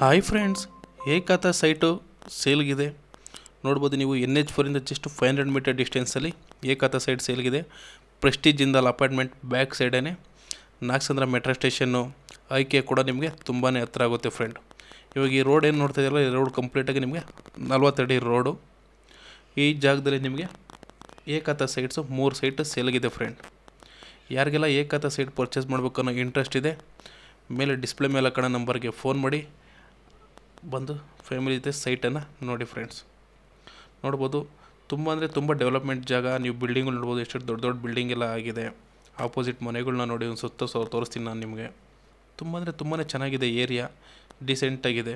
hi friends ಏಕಾತ site ಸೇಲ್ಗಿದೆ ನೋಡ್ಬೋದು ನೀವು ಎನ್ ಎಚ್ ಫೋರಿಂದ ಜಸ್ಟ್ ಫೈವ್ ಹಂಡ್ರೆಡ್ ಮೀಟರ್ ಡಿಸ್ಟೆನ್ಸಲ್ಲಿ ಏಕಾತ ಸೈಟ್ ಸೇಲ್ಗಿದೆ ಪ್ರೆಸ್ಟೀಜ್ ಜಿಂದಲ್ ಅಪಾರ್ಟ್ಮೆಂಟ್ ಬ್ಯಾಕ್ ಸೈಡೇ ನಾಗಸಂದ್ರ ಮೆಟ್ರೋ ಸ್ಟೇಷನ್ನು ಆಯ್ಕೆ ಕೂಡ ನಿಮಗೆ ತುಂಬಾ ಹತ್ತಿರ ಆಗುತ್ತೆ ಫ್ರೆಂಡ್ ಇವಾಗ ಈ ರೋಡ್ ಏನು ನೋಡ್ತಾ ಇದೆಯಲ್ಲ ಈ ರೋಡ್ ಕಂಪ್ಲೀಟಾಗಿ ನಿಮಗೆ ನಲ್ವತ್ತಡಿ ರೋಡು ಈ ಜಾಗದಲ್ಲಿ ನಿಮಗೆ ಏಕಾತ ಸೈಟ್ಸು ಮೂರು ಸೈಟ್ ಸೇಲ್ಗಿದೆ ಫ್ರೆಂಡ್ ಯಾರಿಗೆಲ್ಲ ಏಕಾತ ಸೈಟ್ ಪರ್ಚೇಸ್ ಮಾಡಬೇಕನ್ನೋ ಇಂಟ್ರೆಸ್ಟ್ ಇದೆ ಮೇಲೆ ಡಿಸ್ಪ್ಲೇ ಮೇಲೆ ಕಣ ನಂಬರ್ಗೆ ಫೋನ್ ಮಾಡಿ ಬಂದು ಫ್ಯಾಮಿಲಿ ಇದೆ ಸೈಟನ್ನು ನೋಡಿ ಫ್ರೆಂಡ್ಸ್ ನೋಡ್ಬೋದು ತುಂಬ ಅಂದರೆ ತುಂಬ ಡೆವಲಪ್ಮೆಂಟ್ ಜಾಗ ನೀವು ಬಿಲ್ಡಿಂಗ್ಗಳು ನೋಡ್ಬೋದು ಎಷ್ಟು ದೊಡ್ಡ ದೊಡ್ಡ ಬಿಲ್ಡಿಂಗ್ ಎಲ್ಲ ಆಗಿದೆ ಆಪೋಸಿಟ್ ಮನೆಗಳನ್ನ ನೋಡಿ ಒಂದು ಸುತ್ತ ಸೊ ತೋರಿಸ್ತೀನಿ ನಾನು ನಿಮಗೆ ತುಂಬ ಅಂದರೆ ತುಂಬಾ ಚೆನ್ನಾಗಿದೆ ಏರಿಯಾ ಡಿಸೆಂಟಾಗಿದೆ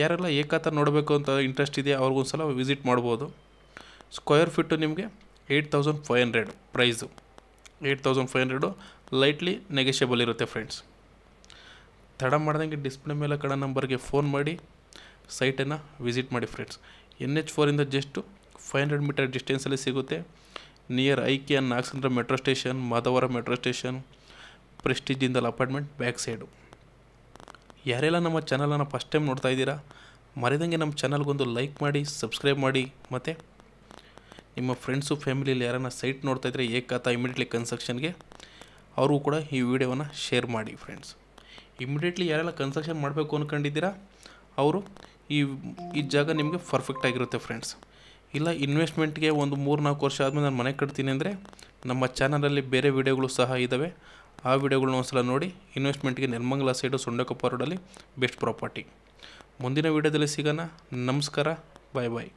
ಯಾರೆಲ್ಲ ಏಕಾತ ನೋಡಬೇಕು ಅಂತ ಇಂಟ್ರೆಸ್ಟ್ ಇದೆ ಅವ್ರಿಗೊಂದು ಸಲ ವಿಸಿಟ್ ಮಾಡ್ಬೋದು ಸ್ಕ್ವೇರ್ ಫಿಟ್ಟು ನಿಮಗೆ eight thousand five hundred price eight thousand five hundred lightly negotiable ಇರುತ್ತೆ ಫ್ರೆಂಡ್ಸ್ ತಡ ಮಾಡ್ದಂಗೆ ಡಿಸ್ಪ್ಲೇ ಮೇಲೆ ಕಡ ನಂಬರ್ಗೆ ಫೋನ್ ಮಾಡಿ ಸೈಟನ್ನು ವಿಸಿಟ್ ಮಾಡಿ ಫ್ರೆಂಡ್ಸ್ ಎನ್ ಎಚ್ ಫೋರಿಂದ ಜಸ್ಟು ಫೈವ್ ಹಂಡ್ರೆಡ್ ಮೀಟರ್ ಡಿಸ್ಟೆನ್ಸಲ್ಲಿ ಸಿಗುತ್ತೆ near and Nagasandra metro station Madhavara metro station Prestige apartment back side ಯಾರೆಲ್ಲ ನಮ್ಮ ಚಾನಲನ್ನು ಫಸ್ಟ್ ಟೈಮ್ ನೋಡ್ತಾ ಇದ್ದೀರಾ ಮರೆದಂಗೆ ನಮ್ಮ ಚಾನಲ್ಗೊಂದು ಲೈಕ್ ಮಾಡಿ ಸಬ್ಸ್ಕ್ರೈಬ್ ಮಾಡಿ ಮತ್ತು ನಿಮ್ಮ ಫ್ರೆಂಡ್ಸು ಫ್ಯಾಮಿಲಿಯಲ್ಲಿ ಯಾರನ್ನ ಸೈಟ್ ನೋಡ್ತಾ ಇದ್ದರೆ ಏಕಾತ ಇಮಿಡಿಯೇಟ್ಲಿ ಕನ್ಸ್ಟ್ರಕ್ಷನ್ಗೆ ಅವ್ರಿಗೂ ಕೂಡ ಈ ವಿಡಿಯೋವನ್ನು ಶೇರ್ ಮಾಡಿ ಫ್ರೆಂಡ್ಸ್ ಇಮಿಡಿಯೇಟ್ಲಿ ಯಾರೆಲ್ಲ ಕನ್ಸ್ಟ್ರಕ್ಷನ್ ಮಾಡಬೇಕು ಅಂದ್ಕೊಂಡಿದ್ದೀರಾ ಅವರು ಈ ಈ ಜಾಗ ನಿಮಗೆ ಪರ್ಫೆಕ್ಟ್ ಆಗಿರುತ್ತೆ ಫ್ರೆಂಡ್ಸ್ ಇಲ್ಲ ಇನ್ವೆಸ್ಟ್ಮೆಂಟ್ಗೆ ಒಂದು ಮೂರು ನಾಲ್ಕು ವರ್ಷ ಆದಮೇಲೆ ನಾನು ಮನೆ ಕಟ್ತೀನಿ ಅಂದರೆ ನಮ್ಮ ಚಾನಲಲ್ಲಿ ಬೇರೆ ವಿಡಿಯೋಗಳು ಸಹ ಇದ್ದಾವೆ ಆ ವಿಡಿಯೋಗಳನ್ನ ಒಂದ್ಸಲ ನೋಡಿ ಇನ್ವೆಸ್ಟ್ಮೆಂಟ್ಗೆ ನೆಲಮಂಗಲ ಸೈಡು ಸೊಂಡಕೊಪ್ಪ ರೋಡಲ್ಲಿ ಬೆಸ್ಟ್ ಪ್ರಾಪರ್ಟಿ ಮುಂದಿನ ವಿಡಿಯೋದಲ್ಲಿ ಸಿಗೋಣ ನಮಸ್ಕಾರ ಬಾಯ್ ಬಾಯ್